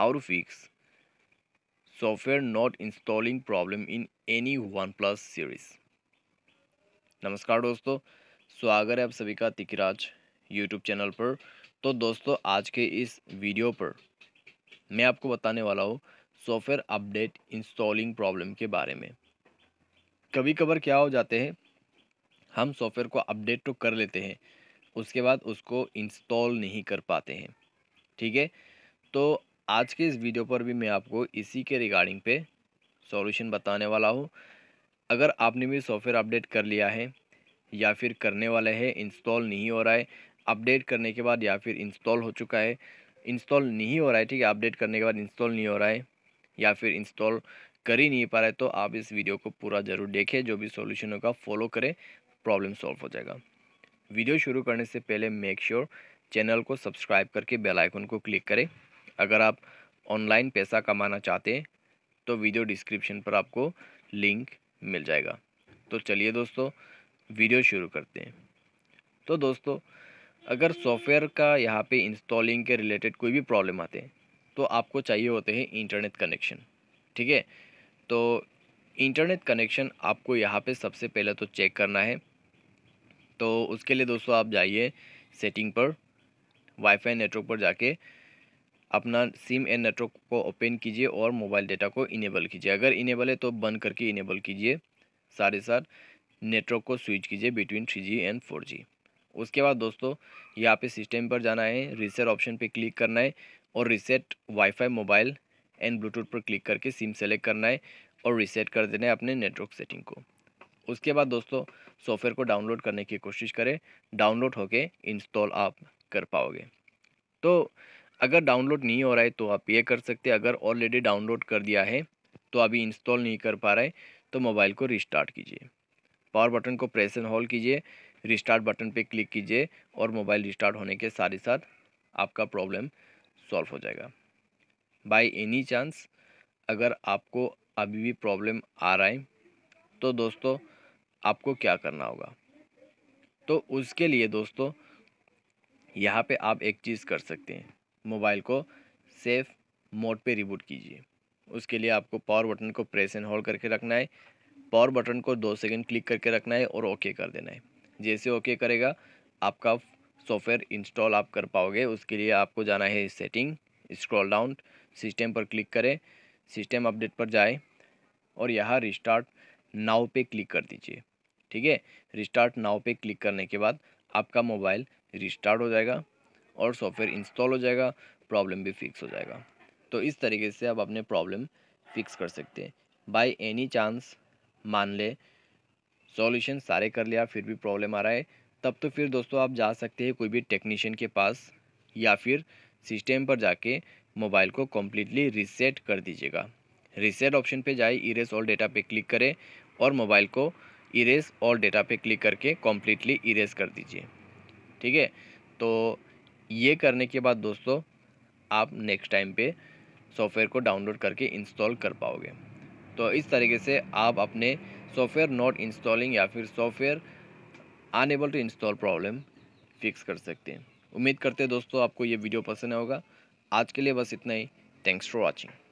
how to fix software not installing problem in any one plus series नमस्कार दोस्तों स्वागत है आप सभी का तिकराज यूट्यूब चैनल पर तो दोस्तों आज के इस वीडियो पर मैं आपको बताने वाला हूँ सॉफ्टवेयर अपडेट इंस्टॉलिंग प्रॉब्लम के बारे में कभी कभार क्या हो जाते हैं हम सॉफ्टवेयर को अपडेट तो कर लेते हैं उसके बाद उसको इंस्टॉल नहीं कर पाते हैं ठीक है तो आज के इस वीडियो पर भी मैं आपको इसी के रिगार्डिंग पे सॉल्यूशन बताने वाला हूँ अगर आपने भी सॉफ्टवेयर अपडेट कर लिया है या फिर करने वाला है इंस्टॉल नहीं हो रहा है अपडेट करने के बाद या फिर इंस्टॉल हो चुका है इंस्टॉल नहीं हो रहा है ठीक है अपडेट करने के बाद इंस्टॉल नहीं हो रहा है या फिर इंस्टॉल कर ही नहीं पा रहा है तो आप इस वीडियो को पूरा ज़रूर देखें जो भी सोल्यूशन होगा फॉलो करें प्रॉब्लम सॉल्व हो जाएगा वीडियो शुरू करने से पहले मेक श्योर sure चैनल को सब्सक्राइब करके बेल आइकन को क्लिक करें अगर आप ऑनलाइन पैसा कमाना चाहते हैं तो वीडियो डिस्क्रिप्शन पर आपको लिंक मिल जाएगा तो चलिए दोस्तों वीडियो शुरू करते हैं तो दोस्तों अगर सॉफ्टवेयर का यहाँ पे इंस्टॉलिंग के रिलेटेड कोई भी प्रॉब्लम आते हैं तो आपको चाहिए होते हैं इंटरनेट कनेक्शन ठीक है तो इंटरनेट कनेक्शन आपको यहाँ पे सबसे पहले तो चेक करना है तो उसके लिए दोस्तों आप जाइए सेटिंग पर वाईफाई नेटवर्क पर जाके अपना सिम एंड नेटवर्क को ओपन कीजिए और मोबाइल डेटा को इनेबल कीजिए अगर इनेबल है तो बंद करके इनेबल कीजिए सारे साथ नेटवर्क को स्विच कीजिए बिटवीन थ्री एंड फोर उसके बाद दोस्तों यहाँ पे सिस्टम पर जाना है रीसेट ऑप्शन पे क्लिक करना है और reset wifi mobile and Bluetooth पर क्लिक करके सिम सेलेक्ट करना है और रीसेट कर देना है अपने नेटवर्क सेटिंग को उसके बाद दोस्तों सॉफ्टवेयर को डाउनलोड करने की कोशिश करें डाउनलोड होके इंस्टॉल आप कर पाओगे तो अगर डाउनलोड नहीं हो रहा है तो आप ये कर सकते हैं अगर ऑलरेडी डाउनलोड कर दिया है तो अभी इंस्टॉल नहीं कर पा रहा है तो मोबाइल को रिस्टार्ट कीजिए पावर बटन को प्रेस एंड होल्ड कीजिए रिस्टार्ट बटन पे क्लिक कीजिए और मोबाइल रिस्टार्ट होने के साथ ही साथ आपका प्रॉब्लम सॉल्व हो जाएगा बाय एनी चांस अगर आपको अभी भी प्रॉब्लम आ रहा है तो दोस्तों आपको क्या करना होगा तो उसके लिए दोस्तों यहाँ पे आप एक चीज़ कर सकते हैं मोबाइल को सेफ़ मोड पे रिबूट कीजिए उसके लिए आपको पावर बटन को प्रेस एंड होल्ड करके रखना है पावर बटन को दो सेकंड क्लिक करके रखना है और ओके कर देना है जैसे ओके करेगा आपका सॉफ्टवेयर इंस्टॉल आप कर पाओगे उसके लिए आपको जाना है सेटिंग स्क्रॉल डाउन सिस्टम पर क्लिक करें सिस्टम अपडेट पर जाए और यहाँ रिस्टार्ट नाव पे क्लिक कर दीजिए ठीक है रिस्टार्ट नाव पे क्लिक करने के बाद आपका मोबाइल रिस्टार्ट हो जाएगा और सॉफ्टवेयर इंस्टॉल हो जाएगा प्रॉब्लम भी फिक्स हो जाएगा तो इस तरीके से आप अपने प्रॉब्लम फिक्स कर सकते हैं बाई एनी चांस मान ले सॉल्यूशन सारे कर लिया फिर भी प्रॉब्लम आ रहा है तब तो फिर दोस्तों आप जा सकते हैं कोई भी टेक्नीशियन के पास या फिर सिस्टम पर जाके मोबाइल को कम्प्लीटली रीसेट कर दीजिएगा रीसेट ऑप्शन पे जाए इरेस ऑल डेटा पे क्लिक करें और मोबाइल को इरेस ऑल डेटा पे क्लिक करके कम्प्लीटली इरेस कर दीजिए ठीक है तो ये करने के बाद दोस्तों आप नेक्स्ट टाइम पे सॉफ्टवेयर को डाउनलोड करके इंस्टॉल कर पाओगे तो इस तरीके से आप अपने सॉफ्टवेयर नॉट इंस्टॉलिंग या फिर software unable to install problem fix कर सकते हैं उम्मीद करते हैं दोस्तों आपको ये वीडियो पसंद होगा आज के लिए बस इतना ही थैंक्स फॉर वॉचिंग